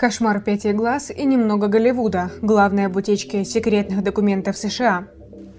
Кошмар пяти глаз и немного Голливуда – главная об утечке секретных документов США.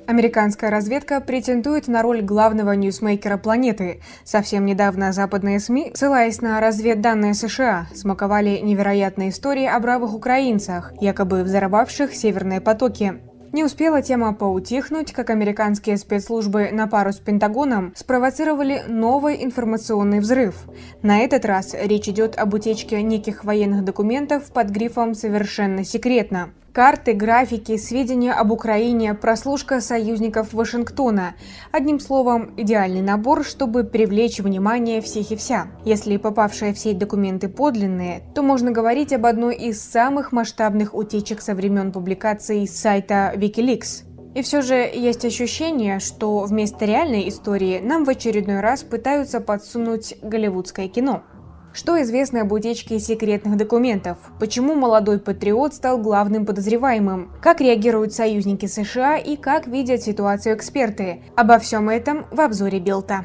Американская разведка претендует на роль главного ньюсмейкера планеты. Совсем недавно западные СМИ, ссылаясь на разведданные США, смаковали невероятные истории о бравых украинцах, якобы взорвавших северные потоки. Не успела тема поутихнуть, как американские спецслужбы на пару с Пентагоном спровоцировали новый информационный взрыв. На этот раз речь идет об утечке неких военных документов под грифом «совершенно секретно». Карты, графики, сведения об Украине, прослушка союзников Вашингтона. Одним словом, идеальный набор, чтобы привлечь внимание всех и вся. Если попавшие в сеть документы подлинные, то можно говорить об одной из самых масштабных утечек со времен публикации сайта Wikileaks. И все же есть ощущение, что вместо реальной истории нам в очередной раз пытаются подсунуть голливудское кино – что известно об утечке секретных документов? Почему молодой патриот стал главным подозреваемым? Как реагируют союзники США и как видят ситуацию эксперты? Обо всем этом в обзоре Белта.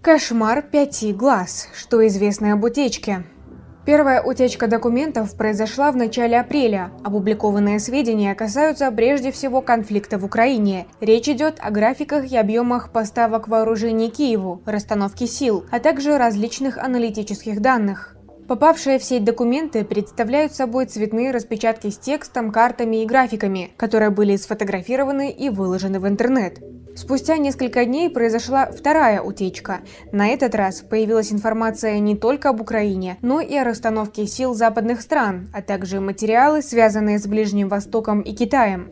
Кошмар пяти глаз. Что известно об утечке? Первая утечка документов произошла в начале апреля. Опубликованные сведения касаются прежде всего конфликта в Украине. Речь идет о графиках и объемах поставок вооружений Киеву, расстановке сил, а также различных аналитических данных. Попавшие в сеть документы представляют собой цветные распечатки с текстом, картами и графиками, которые были сфотографированы и выложены в интернет. Спустя несколько дней произошла вторая утечка. На этот раз появилась информация не только об Украине, но и о расстановке сил западных стран, а также материалы, связанные с Ближним Востоком и Китаем.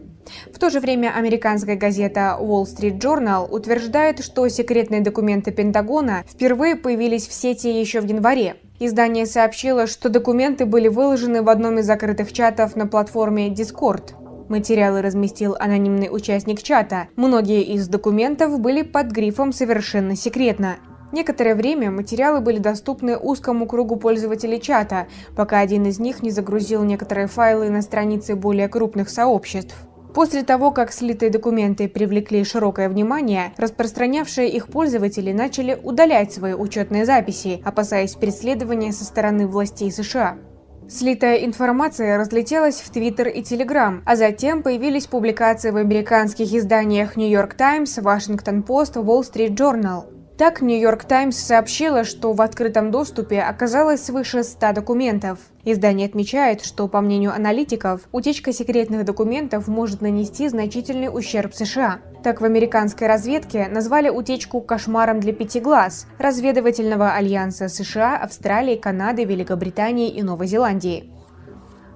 В то же время американская газета Wall Street Journal утверждает, что секретные документы Пентагона впервые появились в сети еще в январе. Издание сообщило, что документы были выложены в одном из закрытых чатов на платформе Discord. Материалы разместил анонимный участник чата. Многие из документов были под грифом «Совершенно секретно». Некоторое время материалы были доступны узкому кругу пользователей чата, пока один из них не загрузил некоторые файлы на страницы более крупных сообществ. После того, как слитые документы привлекли широкое внимание, распространявшие их пользователи начали удалять свои учетные записи, опасаясь преследования со стороны властей США. Слитая информация разлетелась в Твиттер и Телеграм, а затем появились публикации в американских изданиях New York Times, Washington Post, Wall Street Journal. Так, «Нью-Йорк Таймс» сообщила, что в открытом доступе оказалось свыше 100 документов. Издание отмечает, что, по мнению аналитиков, утечка секретных документов может нанести значительный ущерб США. Так, в американской разведке назвали утечку «кошмаром для пяти глаз» разведывательного альянса США, Австралии, Канады, Великобритании и Новой Зеландии.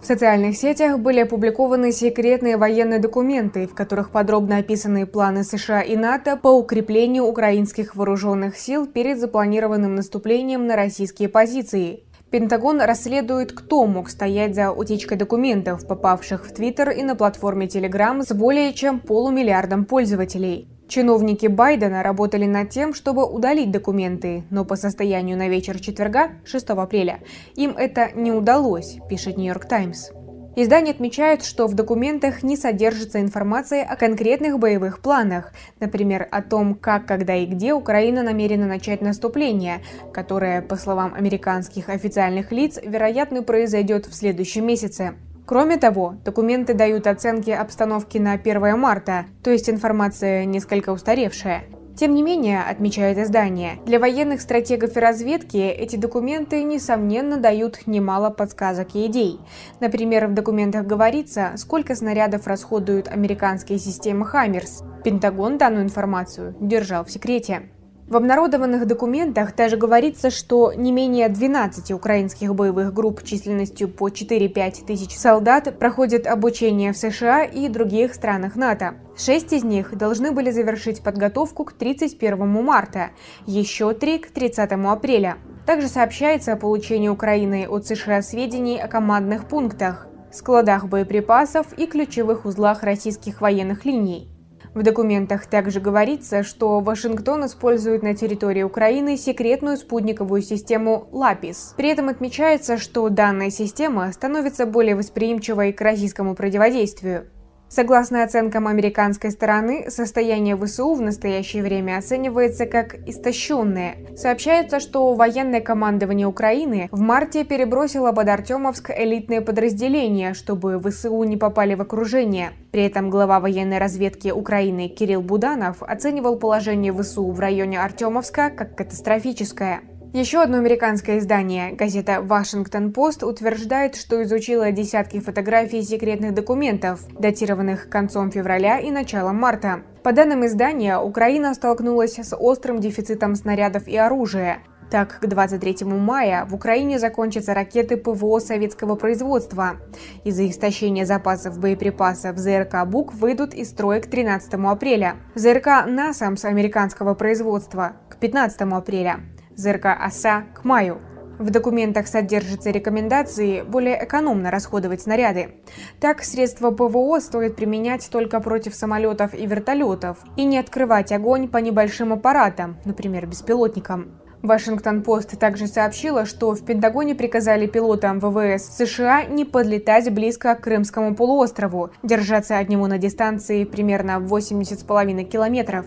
В социальных сетях были опубликованы секретные военные документы, в которых подробно описаны планы США и НАТО по укреплению украинских вооруженных сил перед запланированным наступлением на российские позиции. Пентагон расследует, кто мог стоять за утечкой документов, попавших в Твиттер и на платформе Телеграм с более чем полумиллиардом пользователей. Чиновники Байдена работали над тем, чтобы удалить документы, но по состоянию на вечер четверга, 6 апреля, им это не удалось, пишет Нью-Йорк Таймс. Издание отмечает, что в документах не содержится информации о конкретных боевых планах, например, о том, как, когда и где Украина намерена начать наступление, которое, по словам американских официальных лиц, вероятно, произойдет в следующем месяце. Кроме того, документы дают оценки обстановки на 1 марта, то есть информация несколько устаревшая. Тем не менее, отмечает издание, для военных стратегов и разведки эти документы, несомненно, дают немало подсказок и идей. Например, в документах говорится, сколько снарядов расходуют американские системы «Хаммерс». Пентагон данную информацию держал в секрете. В обнародованных документах также говорится, что не менее 12 украинских боевых групп численностью по 4-5 тысяч солдат проходят обучение в США и других странах НАТО. Шесть из них должны были завершить подготовку к 31 марта, еще три к 30 апреля. Также сообщается о получении Украины от США сведений о командных пунктах, складах боеприпасов и ключевых узлах российских военных линий. В документах также говорится, что Вашингтон использует на территории Украины секретную спутниковую систему «Лапис». При этом отмечается, что данная система становится более восприимчивой к российскому противодействию. Согласно оценкам американской стороны, состояние ВСУ в настоящее время оценивается как истощенное. Сообщается, что военное командование Украины в марте перебросило под Артемовск элитные подразделения, чтобы ВСУ не попали в окружение. При этом глава военной разведки Украины Кирилл Буданов оценивал положение ВСУ в районе Артемовска как катастрофическое. Еще одно американское издание, газета Washington Post, утверждает, что изучила десятки фотографий секретных документов, датированных концом февраля и началом марта. По данным издания, Украина столкнулась с острым дефицитом снарядов и оружия. Так, к 23 мая в Украине закончатся ракеты ПВО советского производства. Из-за истощения запасов боеприпасов ЗРК «Бук» выйдут из строя к 13 апреля. ЗРК «Насамс» американского производства – к 15 апреля. Зерка Аса к маю. В документах содержатся рекомендации более экономно расходовать снаряды. Так, средства ПВО стоит применять только против самолетов и вертолетов и не открывать огонь по небольшим аппаратам, например, беспилотникам. Вашингтон-Пост также сообщила, что в Пентагоне приказали пилотам ВВС США не подлетать близко к Крымскому полуострову, держаться от него на дистанции примерно 80,5 километров.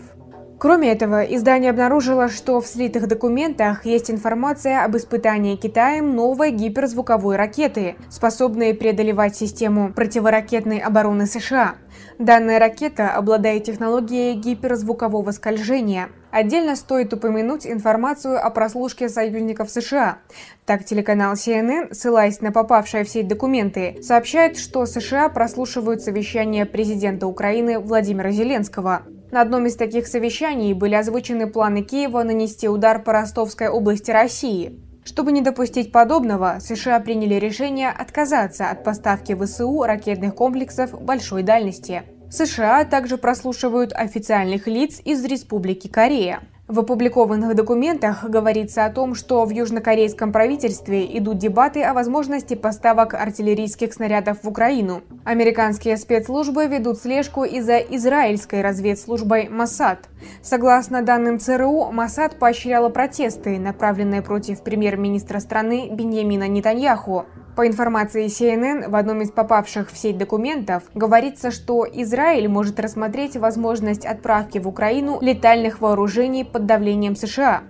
Кроме этого, издание обнаружило, что в слитых документах есть информация об испытании Китаем новой гиперзвуковой ракеты, способной преодолевать систему противоракетной обороны США. Данная ракета обладает технологией гиперзвукового скольжения. Отдельно стоит упомянуть информацию о прослушке союзников США. Так, телеканал CNN, ссылаясь на попавшие в сеть документы, сообщает, что США прослушивают совещание президента Украины Владимира Зеленского. На одном из таких совещаний были озвучены планы Киева нанести удар по Ростовской области России. Чтобы не допустить подобного, США приняли решение отказаться от поставки ВСУ ракетных комплексов большой дальности. США также прослушивают официальных лиц из Республики Корея. В опубликованных документах говорится о том, что в южнокорейском правительстве идут дебаты о возможности поставок артиллерийских снарядов в Украину. Американские спецслужбы ведут слежку и за израильской разведслужбой Масад. Согласно данным ЦРУ, Масад поощряла протесты, направленные против премьер-министра страны Беньямина Нетаньяху. По информации CNN, в одном из попавших в сеть документов говорится, что Израиль может рассмотреть возможность отправки в Украину летальных вооружений под давлением США.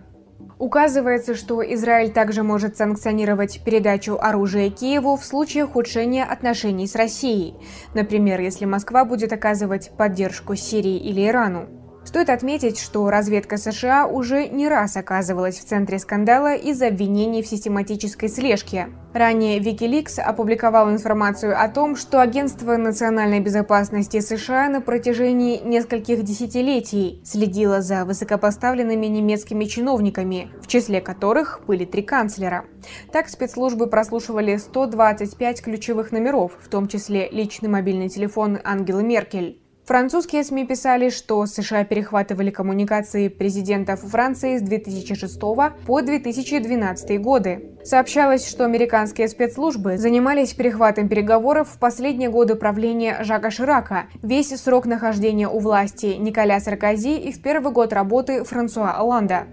Указывается, что Израиль также может санкционировать передачу оружия Киеву в случае ухудшения отношений с Россией, например, если Москва будет оказывать поддержку Сирии или Ирану. Стоит отметить, что разведка США уже не раз оказывалась в центре скандала из-за обвинений в систематической слежке. Ранее Wikileaks опубликовал информацию о том, что Агентство национальной безопасности США на протяжении нескольких десятилетий следило за высокопоставленными немецкими чиновниками, в числе которых были три канцлера. Так спецслужбы прослушивали 125 ключевых номеров, в том числе личный мобильный телефон Ангелы Меркель. Французские СМИ писали, что США перехватывали коммуникации президентов Франции с 2006 по 2012 годы. Сообщалось, что американские спецслужбы занимались перехватом переговоров в последние годы правления Жака Ширака, весь срок нахождения у власти Николя Саркози и в первый год работы Франсуа Оланда.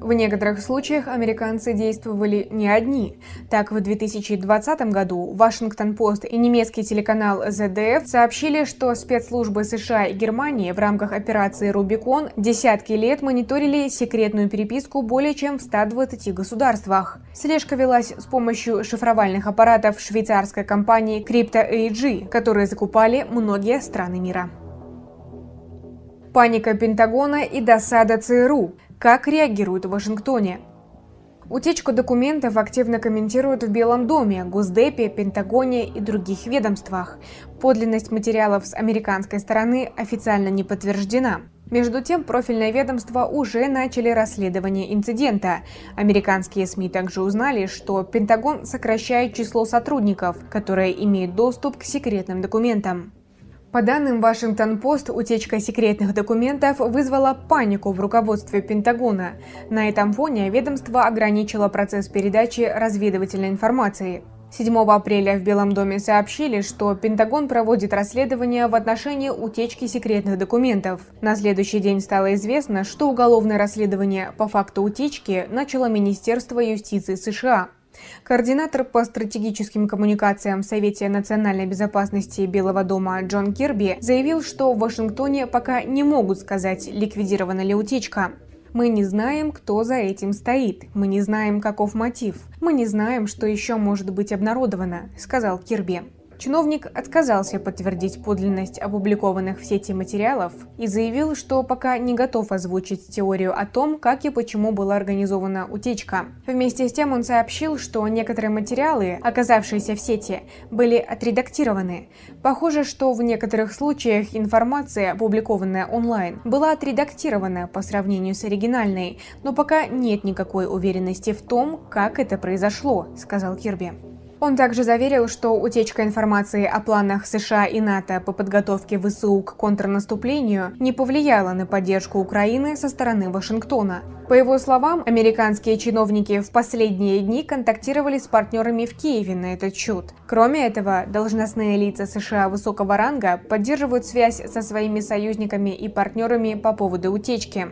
В некоторых случаях американцы действовали не одни. Так, в 2020 году Вашингтон-Пост и немецкий телеканал ZDF сообщили, что спецслужбы США и Германии в рамках операции «Рубикон» десятки лет мониторили секретную переписку более чем в 120 государствах. Слежка велась с помощью шифровальных аппаратов швейцарской компании Crypto AG, которые закупали многие страны мира. Паника Пентагона и досада ЦРУ. Как реагируют в Вашингтоне? Утечку документов активно комментируют в Белом доме, Госдепе, Пентагоне и других ведомствах. Подлинность материалов с американской стороны официально не подтверждена. Между тем, профильное ведомство уже начали расследование инцидента. Американские СМИ также узнали, что Пентагон сокращает число сотрудников, которые имеют доступ к секретным документам. По данным Вашингтон-Пост, утечка секретных документов вызвала панику в руководстве Пентагона. На этом фоне ведомство ограничило процесс передачи разведывательной информации. 7 апреля в Белом доме сообщили, что Пентагон проводит расследование в отношении утечки секретных документов. На следующий день стало известно, что уголовное расследование по факту утечки начало Министерство юстиции США. Координатор по стратегическим коммуникациям в Совете национальной безопасности Белого дома Джон Кирби заявил, что в Вашингтоне пока не могут сказать, ликвидирована ли утечка. Мы не знаем, кто за этим стоит. Мы не знаем, каков мотив. Мы не знаем, что еще может быть обнародовано, сказал Кирби. Чиновник отказался подтвердить подлинность опубликованных в сети материалов и заявил, что пока не готов озвучить теорию о том, как и почему была организована утечка. Вместе с тем он сообщил, что некоторые материалы, оказавшиеся в сети, были отредактированы. Похоже, что в некоторых случаях информация, опубликованная онлайн, была отредактирована по сравнению с оригинальной, но пока нет никакой уверенности в том, как это произошло, сказал Кирби. Он также заверил, что утечка информации о планах США и НАТО по подготовке ВСУ к контрнаступлению не повлияла на поддержку Украины со стороны Вашингтона. По его словам, американские чиновники в последние дни контактировали с партнерами в Киеве на этот счет. Кроме этого, должностные лица США высокого ранга поддерживают связь со своими союзниками и партнерами по поводу утечки.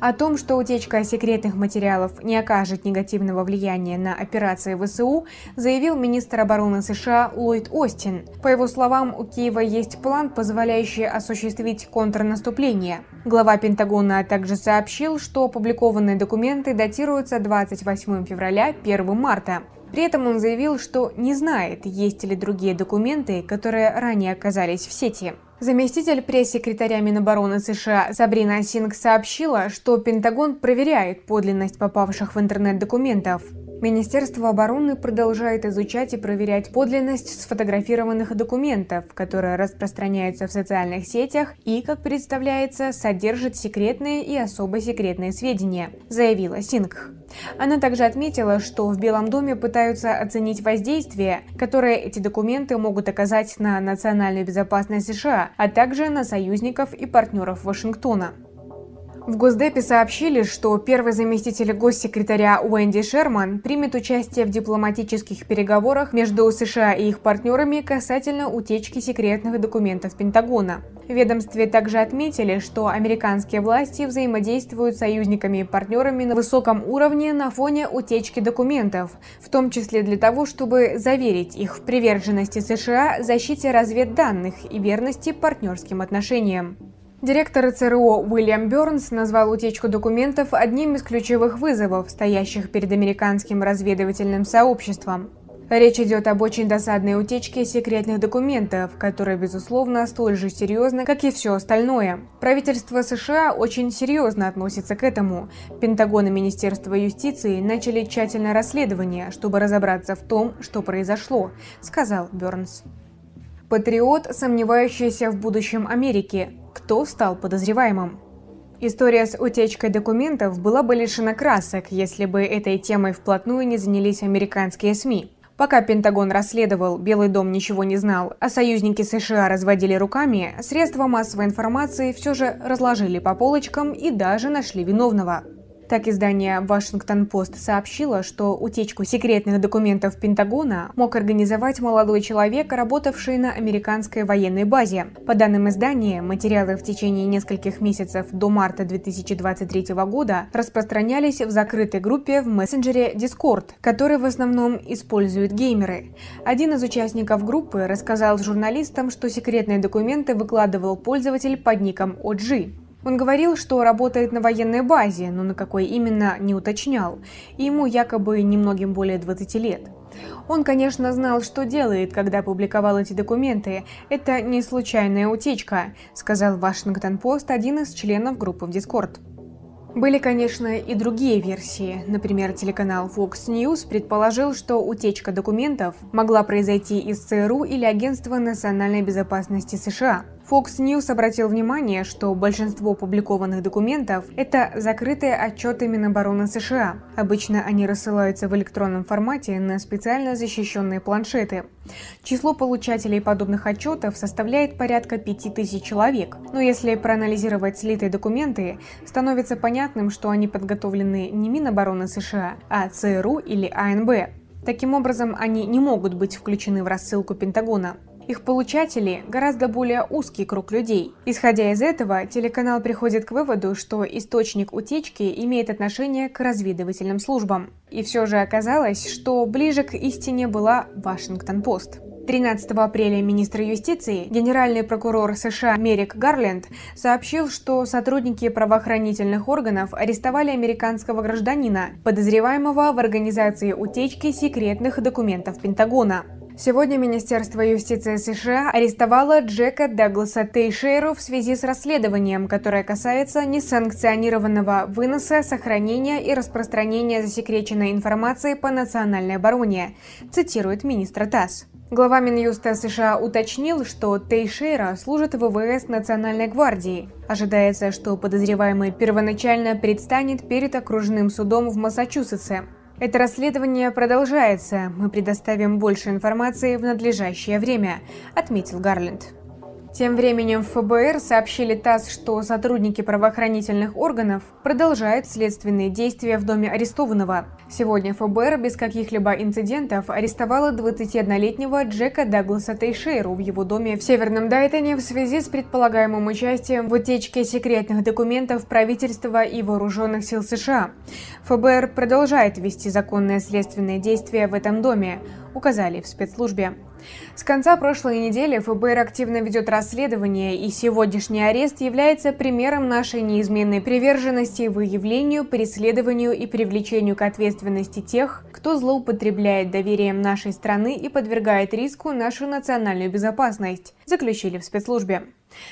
О том, что утечка секретных материалов не окажет негативного влияния на операции ВСУ, заявил министр обороны США Ллойд Остин. По его словам, у Киева есть план, позволяющий осуществить контрнаступление. Глава Пентагона также сообщил, что опубликованные документы датируются 28 февраля 1 марта. При этом он заявил, что не знает, есть ли другие документы, которые ранее оказались в сети. Заместитель пресс-секретаря Минобороны США Сабрина Синг сообщила, что Пентагон проверяет подлинность попавших в интернет документов. Министерство обороны продолжает изучать и проверять подлинность сфотографированных документов, которые распространяются в социальных сетях и, как представляется, содержат секретные и особо секретные сведения, заявила Сингх. Она также отметила, что в Белом доме пытаются оценить воздействие, которое эти документы могут оказать на национальную безопасность США, а также на союзников и партнеров Вашингтона. В Госдепе сообщили, что первый заместитель госсекретаря Уэнди Шерман примет участие в дипломатических переговорах между США и их партнерами касательно утечки секретных документов Пентагона. В ведомстве также отметили, что американские власти взаимодействуют с союзниками и партнерами на высоком уровне на фоне утечки документов, в том числе для того, чтобы заверить их в приверженности США защите разведданных и верности партнерским отношениям. Директор ЦРУ Уильям Бернс назвал утечку документов одним из ключевых вызовов, стоящих перед американским разведывательным сообществом. Речь идет об очень досадной утечке секретных документов, которая, безусловно, столь же серьезна, как и все остальное. Правительство США очень серьезно относится к этому. Пентагон и Министерство юстиции начали тщательное расследование, чтобы разобраться в том, что произошло, сказал Бернс. Патриот, сомневающийся в будущем Америки, кто стал подозреваемым. История с утечкой документов была бы лишена красок, если бы этой темой вплотную не занялись американские СМИ. Пока Пентагон расследовал, Белый дом ничего не знал, а союзники США разводили руками, средства массовой информации все же разложили по полочкам и даже нашли виновного. Так издание «Вашингтон-Пост» сообщило, что утечку секретных документов Пентагона мог организовать молодой человек, работавший на американской военной базе. По данным издания, материалы в течение нескольких месяцев до марта 2023 года распространялись в закрытой группе в мессенджере Discord, который в основном используют геймеры. Один из участников группы рассказал журналистам, что секретные документы выкладывал пользователь под ником OG. Он говорил, что работает на военной базе, но на какой именно не уточнял, и ему якобы немногим более 20 лет. Он, конечно, знал, что делает, когда публиковал эти документы. Это не случайная утечка, сказал Вашингтон-Пост один из членов группы в Дискорд. Были, конечно, и другие версии. Например, телеканал Fox News предположил, что утечка документов могла произойти из ЦРУ или Агентства национальной безопасности США – Fox News обратил внимание, что большинство опубликованных документов – это закрытые отчеты Минобороны США. Обычно они рассылаются в электронном формате на специально защищенные планшеты. Число получателей подобных отчетов составляет порядка 5000 человек. Но если проанализировать слитые документы, становится понятным, что они подготовлены не Минобороны США, а ЦРУ или АНБ. Таким образом, они не могут быть включены в рассылку Пентагона. Их получатели – гораздо более узкий круг людей. Исходя из этого, телеканал приходит к выводу, что источник утечки имеет отношение к разведывательным службам. И все же оказалось, что ближе к истине была Вашингтон-Пост. 13 апреля министр юстиции, генеральный прокурор США Мерик Гарленд сообщил, что сотрудники правоохранительных органов арестовали американского гражданина, подозреваемого в организации утечки секретных документов Пентагона. Сегодня Министерство юстиции США арестовало Джека Дагласа Тейшеру в связи с расследованием, которое касается несанкционированного выноса, сохранения и распространения засекреченной информации по национальной обороне, цитирует министр ТАСС. Глава Минюста США уточнил, что Тейшера служит в ВВС Национальной гвардии. Ожидается, что подозреваемый первоначально предстанет перед окружным судом в Массачусетсе. Это расследование продолжается. Мы предоставим больше информации в надлежащее время, отметил Гарленд. Тем временем в ФБР сообщили ТАСС, что сотрудники правоохранительных органов продолжают следственные действия в доме арестованного. Сегодня ФБР без каких-либо инцидентов арестовало 21-летнего Джека Дагласа Тейшейру в его доме в Северном Дайтоне в связи с предполагаемым участием в утечке секретных документов правительства и вооруженных сил США. ФБР продолжает вести законные следственные действия в этом доме, указали в спецслужбе. С конца прошлой недели ФБР активно ведет расследование, и сегодняшний арест является примером нашей неизменной приверженности выявлению, преследованию и привлечению к ответственности тех, кто злоупотребляет доверием нашей страны и подвергает риску нашу национальную безопасность, заключили в спецслужбе.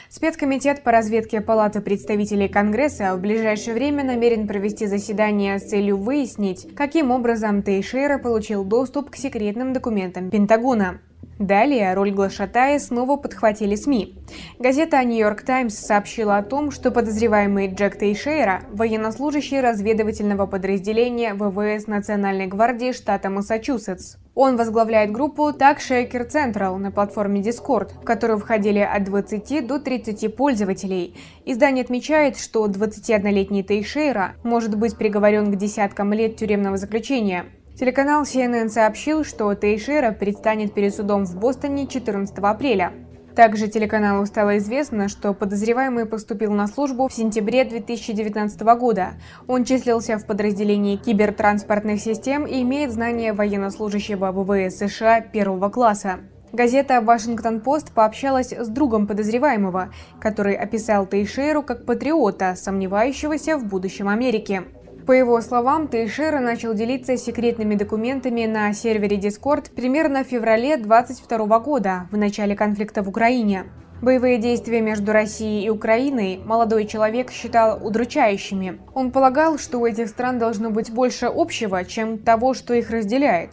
Спецкомитет по разведке Палаты представителей Конгресса в ближайшее время намерен провести заседание с целью выяснить, каким образом Тейшера получил доступ к секретным документам Пентагона. Далее роль глашатая снова подхватили СМИ. Газета «Нью-Йорк Таймс» сообщила о том, что подозреваемый Джек Тейшейра, военнослужащий разведывательного подразделения ВВС Национальной гвардии штата Массачусетс. Он возглавляет группу Так Shaker Central на платформе Discord, в которую входили от 20 до 30 пользователей. Издание отмечает, что 21-летний Тейшейра может быть приговорен к десяткам лет тюремного заключения. Телеканал CNN сообщил, что Тейшера предстанет перед судом в Бостоне 14 апреля. Также телеканалу стало известно, что подозреваемый поступил на службу в сентябре 2019 года. Он числился в подразделении кибертранспортных систем и имеет знания военнослужащего ВВС США первого класса. Газета «Вашингтон-Пост» пообщалась с другом подозреваемого, который описал Тейшеру как патриота, сомневающегося в будущем Америки. По его словам, Тейшера начал делиться секретными документами на сервере Discord примерно в феврале 2022 года, в начале конфликта в Украине. Боевые действия между Россией и Украиной молодой человек считал удручающими. Он полагал, что у этих стран должно быть больше общего, чем того, что их разделяет.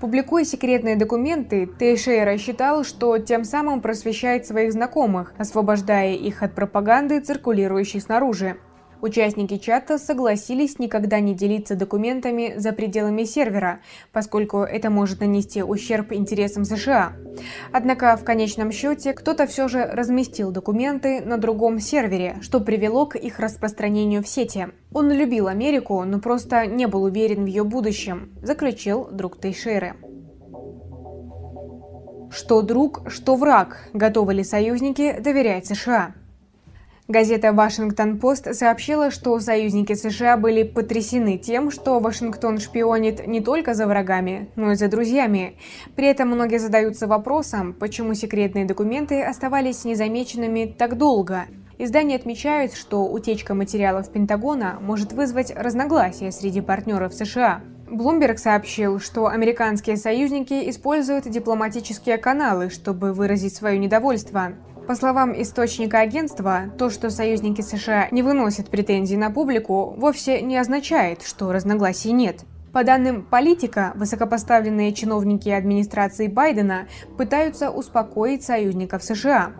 Публикуя секретные документы, Тейшейра считал, что тем самым просвещает своих знакомых, освобождая их от пропаганды, циркулирующей снаружи. Участники чата согласились никогда не делиться документами за пределами сервера, поскольку это может нанести ущерб интересам США. Однако в конечном счете кто-то все же разместил документы на другом сервере, что привело к их распространению в сети. Он любил Америку, но просто не был уверен в ее будущем, заключил друг Тейшеры. Что друг, что враг. Готовы ли союзники доверять США? Газета «Вашингтон-Пост» сообщила, что союзники США были потрясены тем, что Вашингтон шпионит не только за врагами, но и за друзьями. При этом многие задаются вопросом, почему секретные документы оставались незамеченными так долго. Издание отмечает, что утечка материалов Пентагона может вызвать разногласия среди партнеров США. Блумберг сообщил, что американские союзники используют дипломатические каналы, чтобы выразить свое недовольство. По словам источника агентства, то, что союзники США не выносят претензий на публику, вовсе не означает, что разногласий нет. По данным политика, высокопоставленные чиновники администрации Байдена пытаются успокоить союзников США.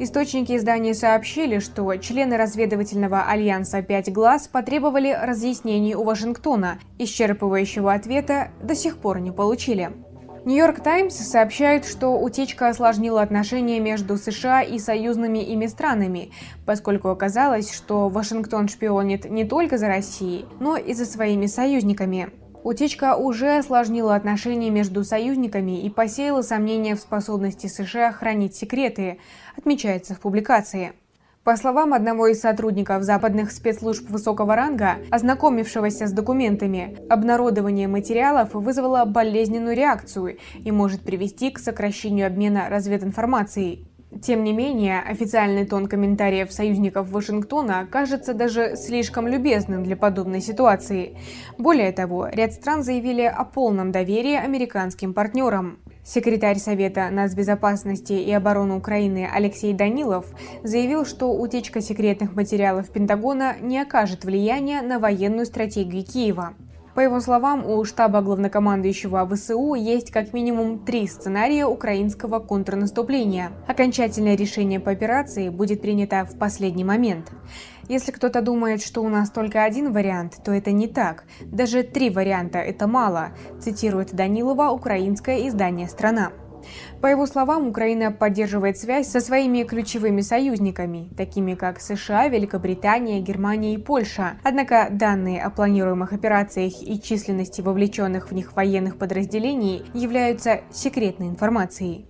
Источники издания сообщили, что члены разведывательного альянса «Пять глаз» потребовали разъяснений у Вашингтона, исчерпывающего ответа до сих пор не получили. Нью-Йорк Таймс сообщает, что утечка осложнила отношения между США и союзными ими странами, поскольку оказалось, что Вашингтон шпионит не только за Россией, но и за своими союзниками. Утечка уже осложнила отношения между союзниками и посеяла сомнения в способности США хранить секреты, отмечается в публикации. По словам одного из сотрудников западных спецслужб высокого ранга, ознакомившегося с документами, обнародование материалов вызвало болезненную реакцию и может привести к сокращению обмена развединформацией. Тем не менее, официальный тон комментариев союзников Вашингтона кажется даже слишком любезным для подобной ситуации. Более того, ряд стран заявили о полном доверии американским партнерам. Секретарь Совета нацбезопасности и обороны Украины Алексей Данилов заявил, что утечка секретных материалов Пентагона не окажет влияния на военную стратегию Киева. По его словам, у штаба главнокомандующего ВСУ есть как минимум три сценария украинского контрнаступления. Окончательное решение по операции будет принято в последний момент. Если кто-то думает, что у нас только один вариант, то это не так. Даже три варианта – это мало, цитирует Данилова украинское издание «Страна». По его словам, Украина поддерживает связь со своими ключевыми союзниками, такими как США, Великобритания, Германия и Польша. Однако данные о планируемых операциях и численности вовлеченных в них военных подразделений являются секретной информацией.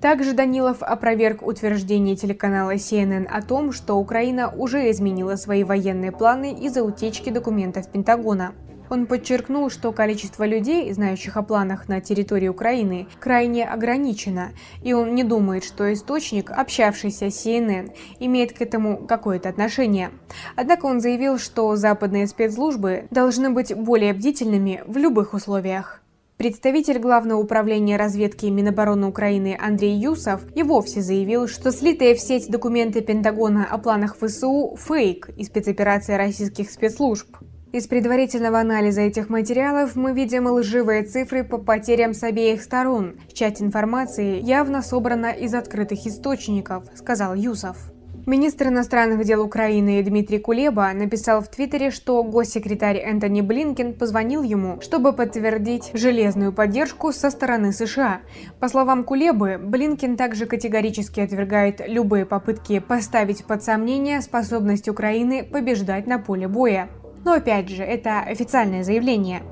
Также Данилов опроверг утверждение телеканала CNN о том, что Украина уже изменила свои военные планы из-за утечки документов Пентагона. Он подчеркнул, что количество людей, знающих о планах на территории Украины, крайне ограничено, и он не думает, что источник, общавшийся с CNN, имеет к этому какое-то отношение. Однако он заявил, что западные спецслужбы должны быть более бдительными в любых условиях. Представитель Главного управления разведки Минобороны Украины Андрей Юсов и вовсе заявил, что слитые в сеть документы Пентагона о планах ВСУ – фейк и спецоперация российских спецслужб. Из предварительного анализа этих материалов мы видим лживые цифры по потерям с обеих сторон. Часть информации явно собрана из открытых источников, сказал Юсов. Министр иностранных дел Украины Дмитрий Кулеба написал в Твиттере, что госсекретарь Энтони Блинкен позвонил ему, чтобы подтвердить железную поддержку со стороны США. По словам Кулебы, Блинкен также категорически отвергает любые попытки поставить под сомнение способность Украины побеждать на поле боя. Но опять же, это официальное заявление.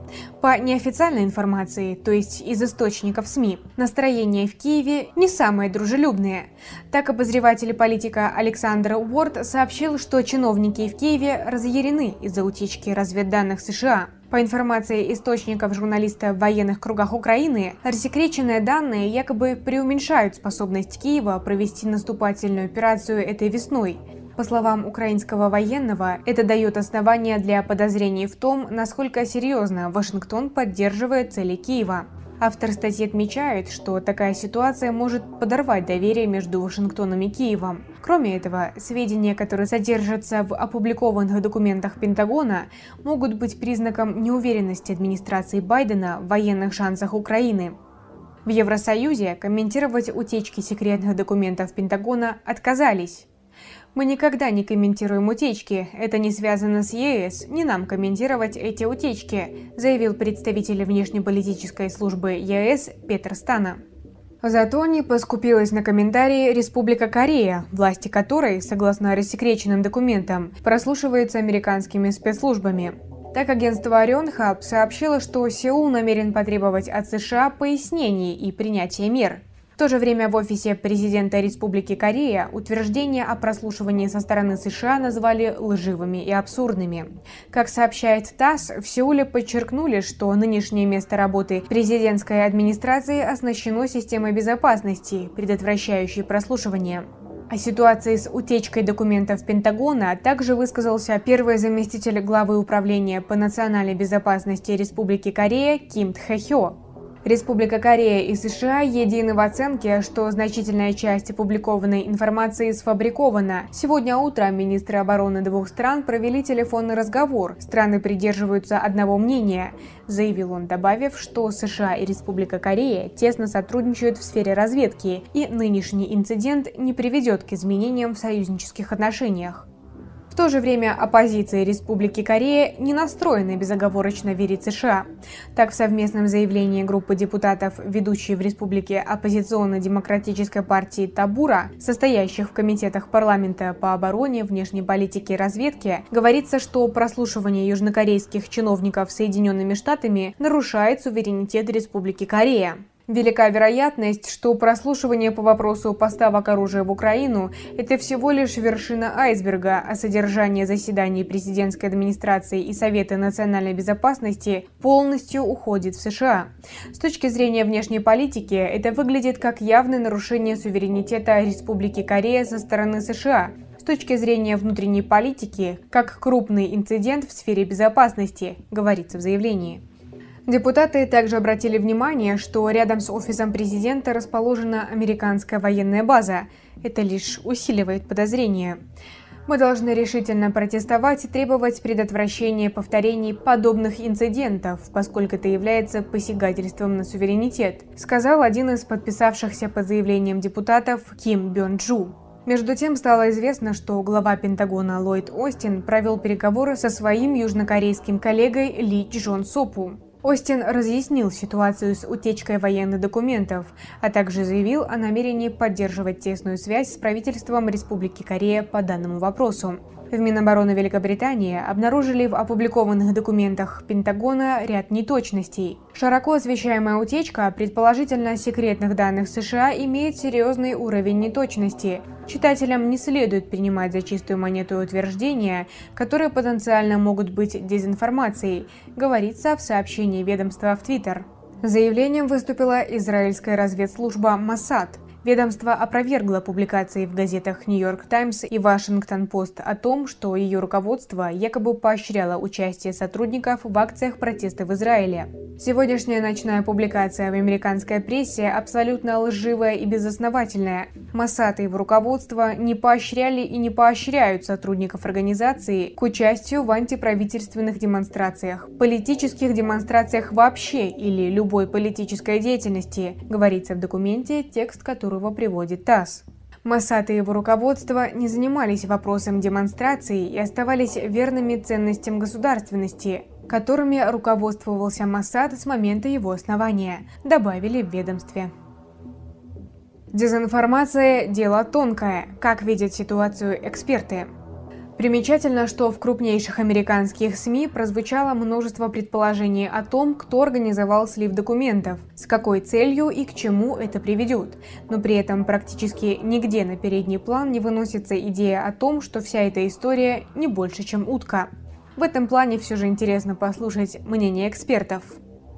По неофициальной информации, то есть из источников СМИ, настроение в Киеве не самое дружелюбное. Так обозреватель политика Александр Уорд сообщил, что чиновники в Киеве разъярены из-за утечки разведданных США. По информации источников журналиста в военных кругах Украины, рассекреченные данные якобы преуменьшают способность Киева провести наступательную операцию этой весной. По словам украинского военного, это дает основания для подозрений в том, насколько серьезно Вашингтон поддерживает цели Киева. Автор статьи отмечает, что такая ситуация может подорвать доверие между Вашингтоном и Киевом. Кроме этого, сведения, которые содержатся в опубликованных документах Пентагона, могут быть признаком неуверенности администрации Байдена в военных шансах Украины. В Евросоюзе комментировать утечки секретных документов Пентагона отказались. Мы никогда не комментируем утечки. Это не связано с ЕС, не нам комментировать эти утечки, заявил представитель внешнеполитической службы ЕС Петер Стана. Зато не поскупилась на комментарии Республика Корея, власти которой, согласно рассекреченным документам, прослушивается американскими спецслужбами. Так агентство Орион Хаб сообщило, что Сеул намерен потребовать от США пояснений и принятия мер. В то же время в офисе президента Республики Корея утверждения о прослушивании со стороны США назвали лживыми и абсурдными. Как сообщает ТАСС, в Сеуле подчеркнули, что нынешнее место работы президентской администрации оснащено системой безопасности, предотвращающей прослушивание. О ситуации с утечкой документов Пентагона также высказался первый заместитель главы управления по национальной безопасности Республики Корея Ким Тхэхё. Республика Корея и США едины в оценке, что значительная часть опубликованной информации сфабрикована. Сегодня утром министры обороны двух стран провели телефонный разговор. Страны придерживаются одного мнения, заявил он, добавив, что США и Республика Корея тесно сотрудничают в сфере разведки, и нынешний инцидент не приведет к изменениям в союзнических отношениях. В то же время оппозиция Республики Корея не настроена безоговорочно верить США. Так, в совместном заявлении группы депутатов, ведущей в республике оппозиционно-демократической партии Табура, состоящих в комитетах парламента по обороне, внешней политике и разведке, говорится, что прослушивание южнокорейских чиновников Соединенными Штатами нарушает суверенитет Республики Корея. Велика вероятность, что прослушивание по вопросу поставок оружия в Украину – это всего лишь вершина айсберга, а содержание заседаний президентской администрации и Совета национальной безопасности полностью уходит в США. С точки зрения внешней политики, это выглядит как явное нарушение суверенитета Республики Корея со стороны США, с точки зрения внутренней политики, как крупный инцидент в сфере безопасности, говорится в заявлении. Депутаты также обратили внимание, что рядом с офисом президента расположена американская военная база. Это лишь усиливает подозрения. Мы должны решительно протестовать и требовать предотвращения повторений подобных инцидентов, поскольку это является посягательством на суверенитет, сказал один из подписавшихся под заявлением депутатов Ким Бён Джу. Между тем стало известно, что глава Пентагона Ллойд Остин провел переговоры со своим южнокорейским коллегой Ли Чжон Сопу. Остин разъяснил ситуацию с утечкой военных документов, а также заявил о намерении поддерживать тесную связь с правительством Республики Корея по данному вопросу. В Минобороны Великобритании обнаружили в опубликованных документах Пентагона ряд неточностей, Широко освещаемая утечка, предположительно секретных данных США, имеет серьезный уровень неточности. Читателям не следует принимать за чистую монету утверждения, которые потенциально могут быть дезинформацией, говорится в сообщении ведомства в Твиттер. Заявлением выступила израильская разведслужба Масад. Ведомство опровергло публикации в газетах «Нью-Йорк Таймс» и «Вашингтон-Пост» о том, что ее руководство якобы поощряло участие сотрудников в акциях протеста в Израиле. Сегодняшняя ночная публикация в американской прессе абсолютно лживая и безосновательная. Масад и его руководство не поощряли и не поощряют сотрудников организации к участию в антиправительственных демонстрациях, политических демонстрациях вообще или любой политической деятельности, говорится в документе, текст которого Шамурова приводит ТАСС. Масад и его руководство не занимались вопросом демонстрации и оставались верными ценностям государственности, которыми руководствовался Масад с момента его основания, добавили в ведомстве. Дезинформация – дело тонкое, как видят ситуацию эксперты. Примечательно, что в крупнейших американских СМИ прозвучало множество предположений о том, кто организовал слив документов, с какой целью и к чему это приведет. Но при этом практически нигде на передний план не выносится идея о том, что вся эта история не больше, чем утка. В этом плане все же интересно послушать мнение экспертов.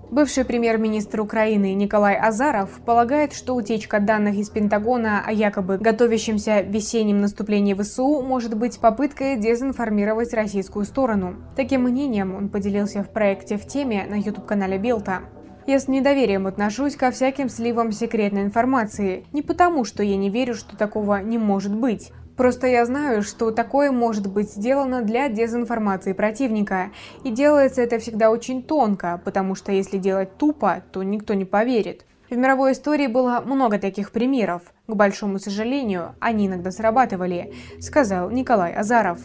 Бывший премьер-министр Украины Николай Азаров полагает, что утечка данных из Пентагона о якобы готовящемся весеннем наступлении ВСУ может быть попыткой дезинформировать российскую сторону. Таким мнением он поделился в проекте в теме на YouTube-канале Белта. Я с недоверием отношусь ко всяким сливам секретной информации. Не потому, что я не верю, что такого не может быть, Просто я знаю, что такое может быть сделано для дезинформации противника. И делается это всегда очень тонко, потому что если делать тупо, то никто не поверит. В мировой истории было много таких примеров. К большому сожалению, они иногда срабатывали, сказал Николай Азаров.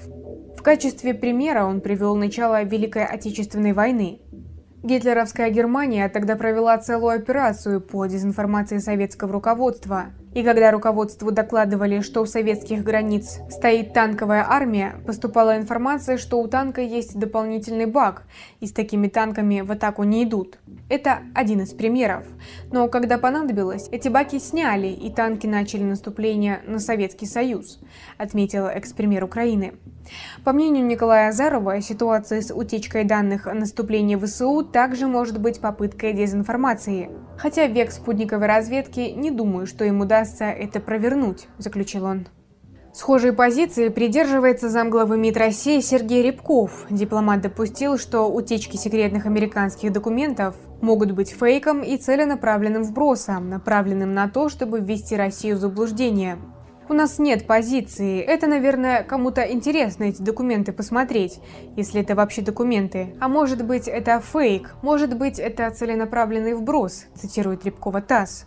В качестве примера он привел начало Великой Отечественной войны. Гитлеровская Германия тогда провела целую операцию по дезинформации советского руководства – и когда руководству докладывали, что у советских границ стоит танковая армия, поступала информация, что у танка есть дополнительный бак, и с такими танками в атаку не идут. Это один из примеров. Но когда понадобилось, эти баки сняли, и танки начали наступление на Советский Союз, отметила экс-премьер Украины. По мнению Николая Азарова, ситуация с утечкой данных о наступлении ВСУ также может быть попыткой дезинформации. Хотя век спутниковой разведки не думаю, что им удастся удастся это провернуть, заключил он. Схожие позиции придерживается замглавы МИД России Сергей Рябков. Дипломат допустил, что утечки секретных американских документов могут быть фейком и целенаправленным вбросом, направленным на то, чтобы ввести Россию в заблуждение. У нас нет позиции. Это, наверное, кому-то интересно эти документы посмотреть, если это вообще документы. А может быть, это фейк, может быть, это целенаправленный вброс, цитирует Рябкова ТАСС.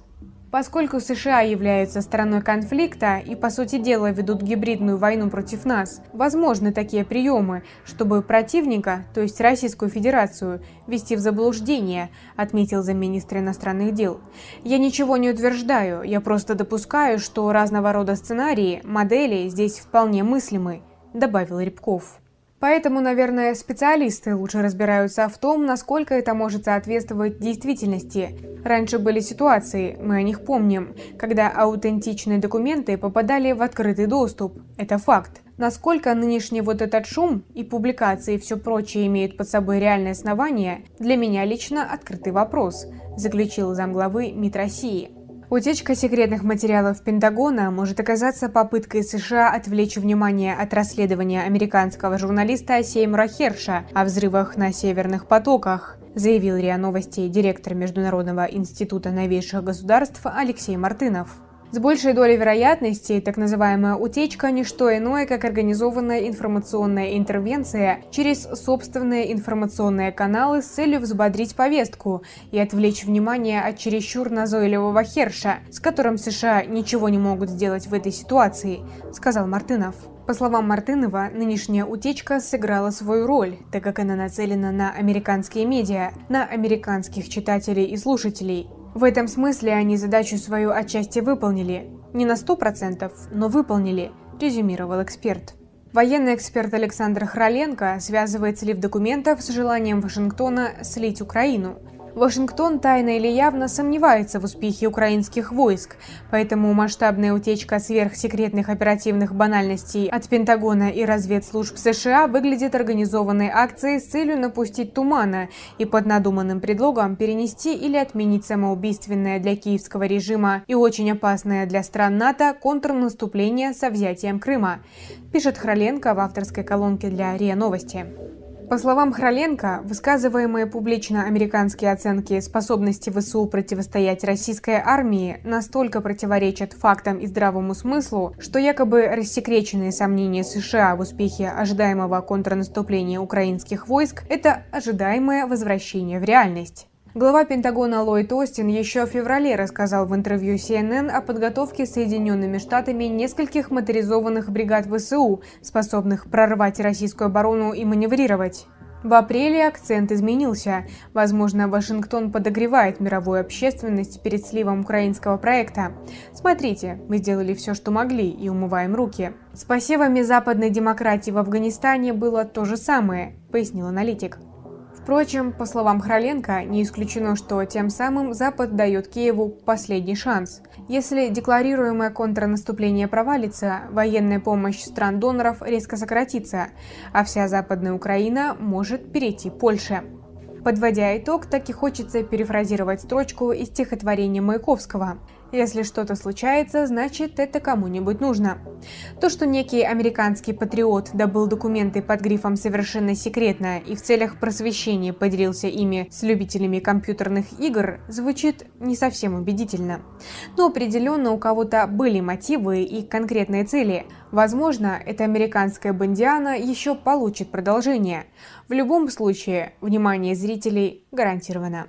Поскольку США являются страной конфликта и, по сути дела, ведут гибридную войну против нас, возможны такие приемы, чтобы противника, то есть Российскую Федерацию, вести в заблуждение, отметил замминистра иностранных дел. Я ничего не утверждаю, я просто допускаю, что разного рода сценарии, модели здесь вполне мыслимы, добавил Рябков. Поэтому, наверное, специалисты лучше разбираются в том, насколько это может соответствовать действительности. Раньше были ситуации, мы о них помним, когда аутентичные документы попадали в открытый доступ. Это факт. Насколько нынешний вот этот шум и публикации и все прочее имеют под собой реальное основание, для меня лично открытый вопрос, заключил замглавы МИД России. Утечка секретных материалов Пентагона может оказаться попыткой США отвлечь внимание от расследования американского журналиста Сеймура Херша о взрывах на северных потоках заявил РИА Новости директор Международного института новейших государств Алексей Мартынов. С большей долей вероятности так называемая утечка – не что иное, как организованная информационная интервенция через собственные информационные каналы с целью взбодрить повестку и отвлечь внимание от чересчур назойливого Херша, с которым США ничего не могут сделать в этой ситуации, сказал Мартынов. По словам Мартынова, нынешняя утечка сыграла свою роль, так как она нацелена на американские медиа, на американских читателей и слушателей. В этом смысле они задачу свою отчасти выполнили. Не на 100%, но выполнили, резюмировал эксперт. Военный эксперт Александр Хроленко ли в документах с желанием Вашингтона слить Украину. Вашингтон тайно или явно сомневается в успехе украинских войск, поэтому масштабная утечка сверхсекретных оперативных банальностей от Пентагона и разведслужб США выглядит организованной акцией с целью напустить тумана и под надуманным предлогом перенести или отменить самоубийственное для киевского режима и очень опасное для стран НАТО контрнаступление со взятием Крыма, пишет Хроленко в авторской колонке для РИА Новости. По словам Хроленко, высказываемые публично американские оценки способности ВСУ противостоять российской армии настолько противоречат фактам и здравому смыслу, что якобы рассекреченные сомнения США в успехе ожидаемого контрнаступления украинских войск – это ожидаемое возвращение в реальность. Глава Пентагона Ллойд Остин еще в феврале рассказал в интервью CNN о подготовке Соединенными Штатами нескольких моторизованных бригад ВСУ, способных прорвать российскую оборону и маневрировать. В апреле акцент изменился. Возможно, Вашингтон подогревает мировую общественность перед сливом украинского проекта. Смотрите, мы сделали все, что могли, и умываем руки. С посевами западной демократии в Афганистане было то же самое, пояснил аналитик. Впрочем, по словам Хроленко, не исключено, что тем самым Запад дает Киеву последний шанс. Если декларируемое контрнаступление провалится, военная помощь стран-доноров резко сократится, а вся Западная Украина может перейти Польше. Подводя итог, так и хочется перефразировать строчку из стихотворения Маяковского – если что-то случается, значит это кому-нибудь нужно. То, что некий американский патриот добыл документы под грифом «совершенно секретно» и в целях просвещения поделился ими с любителями компьютерных игр, звучит не совсем убедительно. Но определенно у кого-то были мотивы и конкретные цели. Возможно, эта американская бандиана еще получит продолжение. В любом случае, внимание зрителей гарантировано.